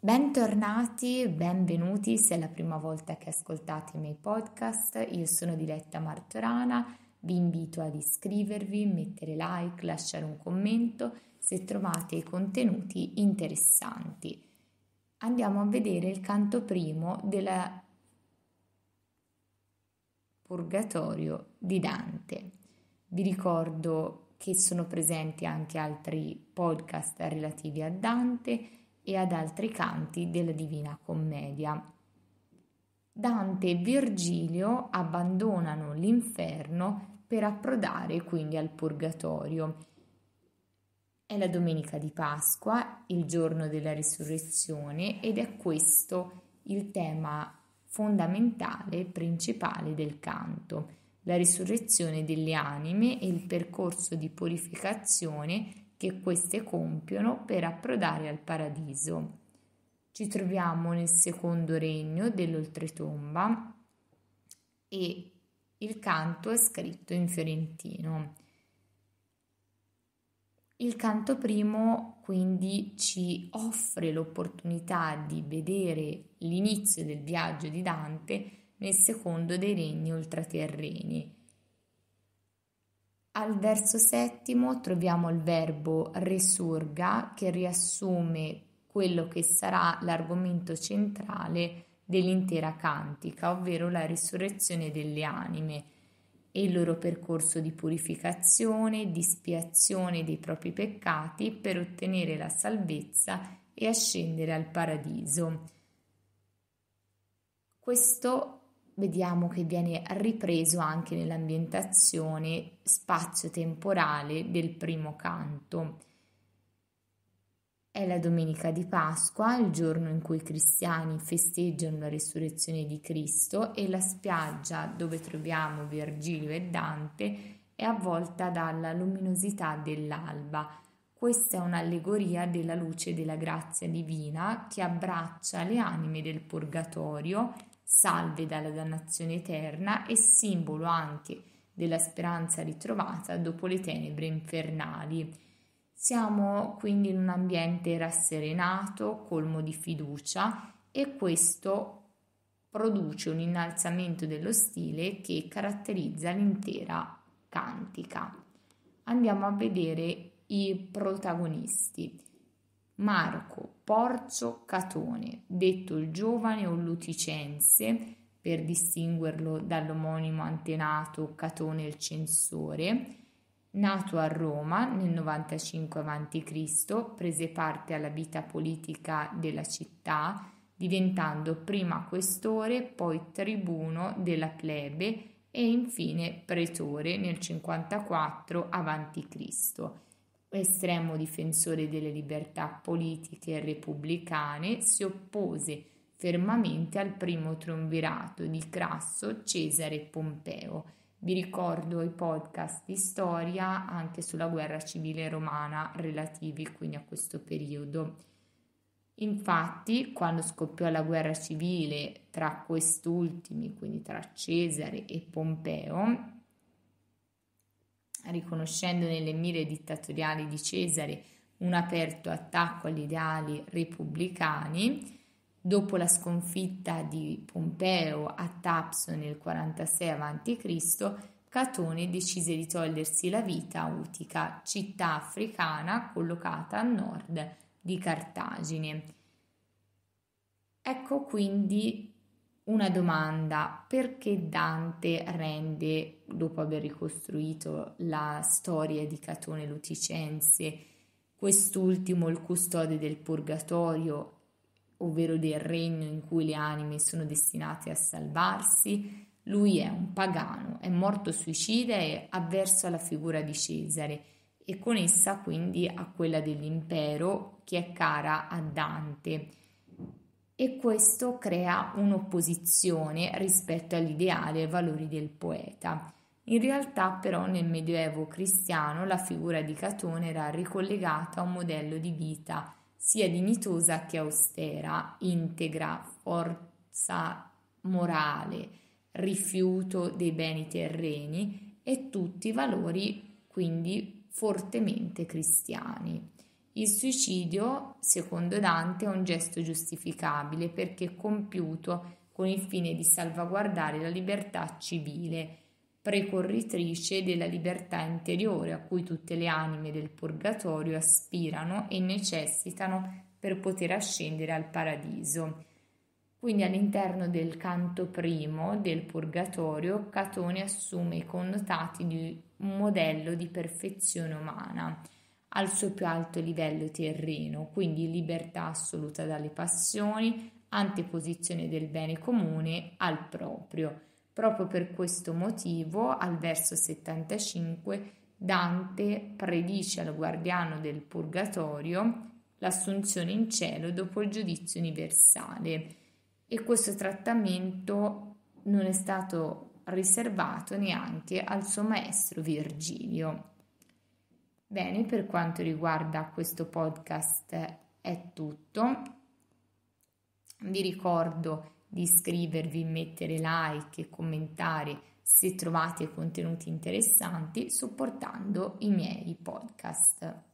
Bentornati, benvenuti se è la prima volta che ascoltate i miei podcast. Io sono Diletta Martorana, vi invito ad iscrivervi, mettere like, lasciare un commento se trovate i contenuti interessanti. Andiamo a vedere il canto primo del Purgatorio di Dante. Vi ricordo che sono presenti anche altri podcast relativi a Dante e ad altri canti della Divina Commedia. Dante e Virgilio abbandonano l'inferno per approdare quindi al purgatorio. È la domenica di Pasqua, il giorno della risurrezione ed è questo il tema fondamentale, principale del canto, la risurrezione delle anime e il percorso di purificazione che queste compiono per approdare al paradiso. Ci troviamo nel secondo regno dell'oltretomba e il canto è scritto in fiorentino. Il canto primo quindi ci offre l'opportunità di vedere l'inizio del viaggio di Dante nel secondo dei regni ultraterreni al verso settimo troviamo il verbo resurga che riassume quello che sarà l'argomento centrale dell'intera cantica, ovvero la risurrezione delle anime e il loro percorso di purificazione, di spiazione dei propri peccati per ottenere la salvezza e ascendere al paradiso. Questo vediamo che viene ripreso anche nell'ambientazione spazio-temporale del primo canto. È la domenica di Pasqua, il giorno in cui i cristiani festeggiano la risurrezione di Cristo e la spiaggia dove troviamo Virgilio e Dante è avvolta dalla luminosità dell'alba. Questa è un'allegoria della luce della grazia divina che abbraccia le anime del purgatorio salve dalla dannazione eterna e simbolo anche della speranza ritrovata dopo le tenebre infernali. Siamo quindi in un ambiente rasserenato, colmo di fiducia e questo produce un innalzamento dello stile che caratterizza l'intera cantica. Andiamo a vedere i protagonisti. Marco Porcio Catone, detto il giovane o Luticense, per distinguerlo dall'omonimo antenato Catone il Censore, nato a Roma nel 95 a.C., prese parte alla vita politica della città, diventando prima questore, poi tribuno della plebe e infine pretore nel 54 a.C estremo difensore delle libertà politiche e repubblicane, si oppose fermamente al primo triumvirato di Crasso, Cesare e Pompeo. Vi ricordo i podcast di storia anche sulla guerra civile romana relativi quindi a questo periodo. Infatti, quando scoppiò la guerra civile tra quest'ultimi, quindi tra Cesare e Pompeo, riconoscendo nelle mire dittatoriali di Cesare un aperto attacco agli ideali repubblicani. Dopo la sconfitta di Pompeo a Tapso nel 46 a.C., Catone decise di togliersi la vita a Utica, città africana collocata a nord di Cartagine. Ecco quindi una domanda, perché Dante rende, dopo aver ricostruito la storia di Catone Luticense, quest'ultimo il custode del purgatorio, ovvero del regno in cui le anime sono destinate a salvarsi? Lui è un pagano, è morto suicida e avverso alla figura di Cesare e con essa quindi a quella dell'impero che è cara a Dante e questo crea un'opposizione rispetto all'ideale e ai valori del poeta. In realtà però nel Medioevo cristiano la figura di Catone era ricollegata a un modello di vita sia dignitosa che austera, integra, forza morale, rifiuto dei beni terreni e tutti i valori quindi fortemente cristiani. Il suicidio, secondo Dante, è un gesto giustificabile perché compiuto con il fine di salvaguardare la libertà civile, precorritrice della libertà interiore a cui tutte le anime del purgatorio aspirano e necessitano per poter ascendere al paradiso. Quindi all'interno del canto primo del Purgatorio Catone assume i connotati di un modello di perfezione umana al suo più alto livello terreno, quindi libertà assoluta dalle passioni, anteposizione del bene comune al proprio. Proprio per questo motivo, al verso 75, Dante predice al guardiano del purgatorio l'assunzione in cielo dopo il giudizio universale e questo trattamento non è stato riservato neanche al suo maestro Virgilio. Bene, per quanto riguarda questo podcast è tutto. Vi ricordo di iscrivervi, mettere like e commentare se trovate contenuti interessanti supportando i miei podcast.